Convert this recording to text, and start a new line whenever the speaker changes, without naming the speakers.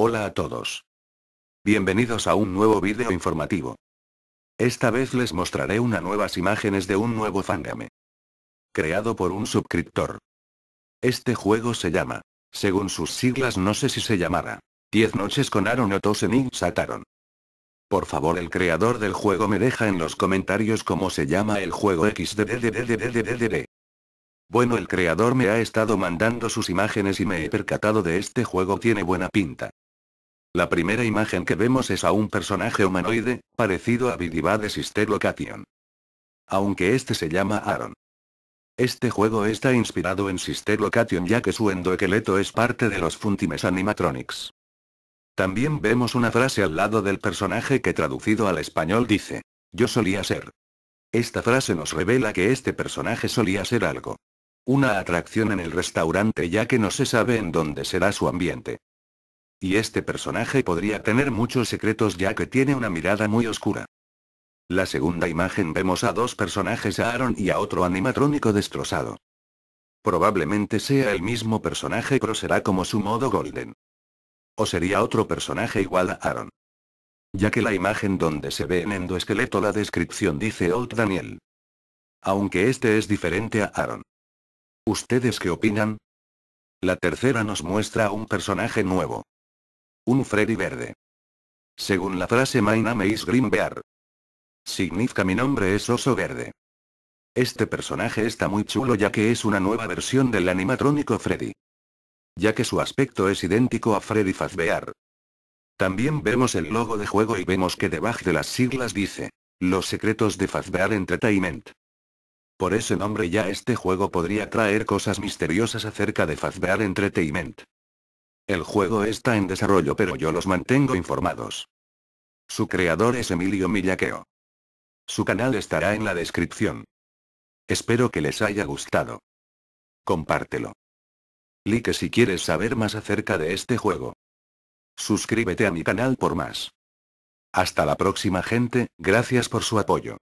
Hola a todos. Bienvenidos a un nuevo vídeo informativo. Esta vez les mostraré unas nuevas imágenes de un nuevo fangame. Creado por un suscriptor. Este juego se llama, según sus siglas no sé si se llamará, 10 noches con Aaron o y Sataron. Por favor el creador del juego me deja en los comentarios cómo se llama el juego XDDDDDDDD. Bueno el creador me ha estado mandando sus imágenes y me he percatado de este juego tiene buena pinta. La primera imagen que vemos es a un personaje humanoide, parecido a de Sister Location. Aunque este se llama Aaron. Este juego está inspirado en Sister Location ya que su endoesqueleto es parte de los Funtimes Animatronics. También vemos una frase al lado del personaje que traducido al español dice, yo solía ser. Esta frase nos revela que este personaje solía ser algo. Una atracción en el restaurante ya que no se sabe en dónde será su ambiente. Y este personaje podría tener muchos secretos ya que tiene una mirada muy oscura. La segunda imagen vemos a dos personajes a Aaron y a otro animatrónico destrozado. Probablemente sea el mismo personaje pero será como su modo golden. O sería otro personaje igual a Aaron. Ya que la imagen donde se ve en esqueleto la descripción dice Old Daniel. Aunque este es diferente a Aaron. ¿Ustedes qué opinan? La tercera nos muestra a un personaje nuevo. Un Freddy verde. Según la frase My name is Green Bear. Significa mi nombre es oso verde. Este personaje está muy chulo ya que es una nueva versión del animatrónico Freddy. Ya que su aspecto es idéntico a Freddy Fazbear. También vemos el logo de juego y vemos que debajo de las siglas dice, Los secretos de Fazbear Entertainment. Por ese nombre ya este juego podría traer cosas misteriosas acerca de Fazbear Entertainment. El juego está en desarrollo pero yo los mantengo informados. Su creador es Emilio Millaqueo. Su canal estará en la descripción. Espero que les haya gustado. Compártelo. Like si quieres saber más acerca de este juego. Suscríbete a mi canal por más. Hasta la próxima gente, gracias por su apoyo.